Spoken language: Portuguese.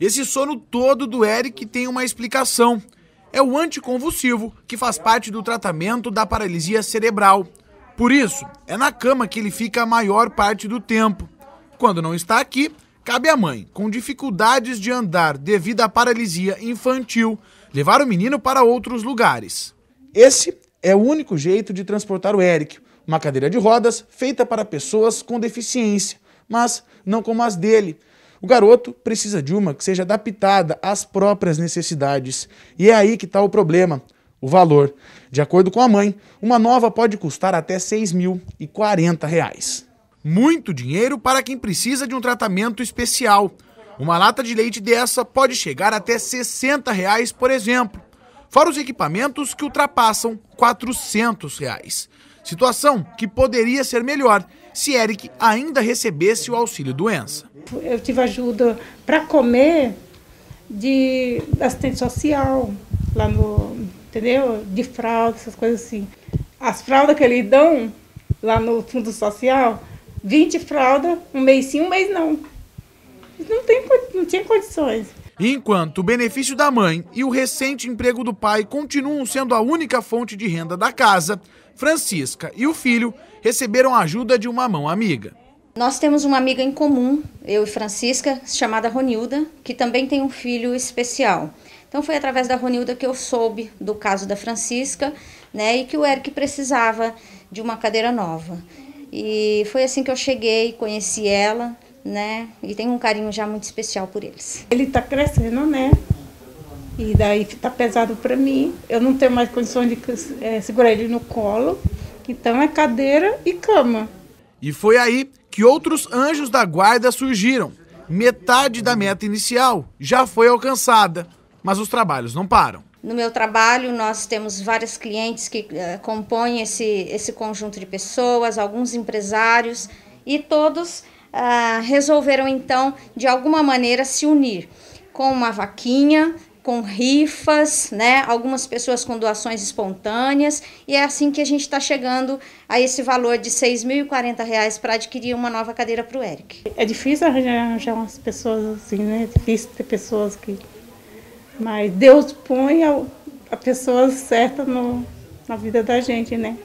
Esse sono todo do Eric tem uma explicação. É o anticonvulsivo, que faz parte do tratamento da paralisia cerebral. Por isso, é na cama que ele fica a maior parte do tempo. Quando não está aqui, cabe à mãe, com dificuldades de andar devido à paralisia infantil, levar o menino para outros lugares. Esse é o único jeito de transportar o Eric, uma cadeira de rodas feita para pessoas com deficiência, mas não como as dele o garoto precisa de uma que seja adaptada às próprias necessidades. E é aí que está o problema. O valor. De acordo com a mãe, uma nova pode custar até R$ 6.040. Muito dinheiro para quem precisa de um tratamento especial. Uma lata de leite dessa pode chegar até R$ 60, reais, por exemplo, fora os equipamentos que ultrapassam R$ 400. Reais. Situação que poderia ser melhor se Eric ainda recebesse o auxílio doença. Eu tive ajuda para comer de assistente social, lá no, entendeu? De fralda, essas coisas assim. As fraldas que eles dão lá no fundo social, 20 fraldas, um mês sim, um mês não. Não, tem, não tinha condições. Enquanto o benefício da mãe e o recente emprego do pai continuam sendo a única fonte de renda da casa, Francisca e o filho receberam ajuda de uma mão amiga. Nós temos uma amiga em comum, eu e Francisca, chamada Ronilda, que também tem um filho especial. Então foi através da Ronilda que eu soube do caso da Francisca, né, e que o Eric precisava de uma cadeira nova. E foi assim que eu cheguei, conheci ela, né, e tenho um carinho já muito especial por eles. Ele está crescendo, né? E daí está pesado para mim. Eu não tenho mais condições de é, segurar ele no colo. Então é cadeira e cama. E foi aí que outros anjos da guarda surgiram. Metade da meta inicial já foi alcançada, mas os trabalhos não param. No meu trabalho, nós temos vários clientes que uh, compõem esse, esse conjunto de pessoas, alguns empresários, e todos uh, resolveram então, de alguma maneira, se unir com uma vaquinha com rifas, né? Algumas pessoas com doações espontâneas e é assim que a gente está chegando a esse valor de R$ reais para adquirir uma nova cadeira para o Eric. É difícil arranjar umas pessoas assim, né? É difícil ter pessoas que, mas Deus põe a, a pessoa certa no, na vida da gente, né?